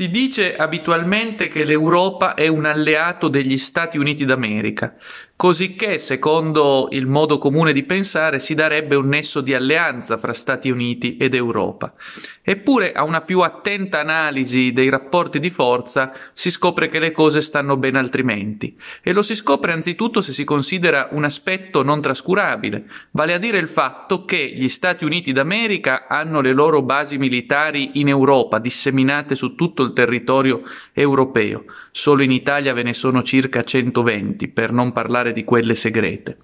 Si dice abitualmente che l'Europa è un alleato degli Stati Uniti d'America cosicché, secondo il modo comune di pensare, si darebbe un nesso di alleanza fra Stati Uniti ed Europa. Eppure, a una più attenta analisi dei rapporti di forza, si scopre che le cose stanno ben altrimenti. E lo si scopre anzitutto se si considera un aspetto non trascurabile, vale a dire il fatto che gli Stati Uniti d'America hanno le loro basi militari in Europa, disseminate su tutto il territorio europeo. Solo in Italia ve ne sono circa 120, per non parlare parlare di quelle segrete,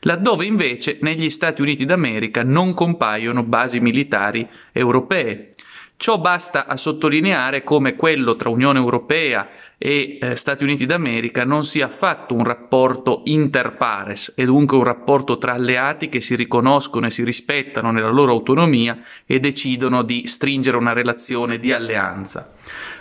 laddove invece negli Stati Uniti d'America non compaiono basi militari europee. Ciò basta a sottolineare come quello tra Unione Europea e eh, Stati Uniti d'America non sia affatto un rapporto inter pares e dunque un rapporto tra alleati che si riconoscono e si rispettano nella loro autonomia e decidono di stringere una relazione di alleanza.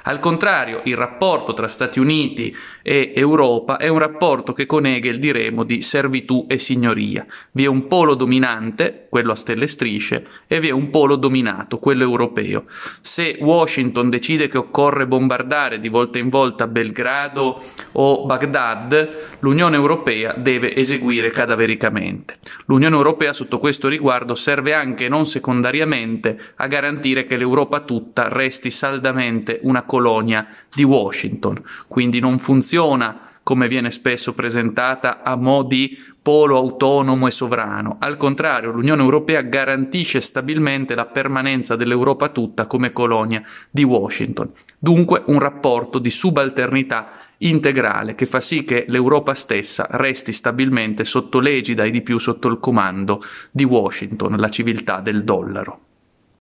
Al contrario, il rapporto tra Stati Uniti e Europa è un rapporto che con Hegel diremo di servitù e signoria. Vi è un polo dominante, quello a stelle e strisce, e vi è un polo dominato, quello europeo. Se Washington decide che occorre bombardare di volta in volta Belgrado o Baghdad, l'Unione Europea deve eseguire cadavericamente. L'Unione Europea sotto questo riguardo serve anche non secondariamente a garantire che l'Europa tutta resti saldamente una colonia di Washington. Quindi non funziona come viene spesso presentata, a mo' di polo autonomo e sovrano. Al contrario, l'Unione Europea garantisce stabilmente la permanenza dell'Europa tutta come colonia di Washington. Dunque un rapporto di subalternità integrale che fa sì che l'Europa stessa resti stabilmente sotto l'egida e di più sotto il comando di Washington, la civiltà del dollaro.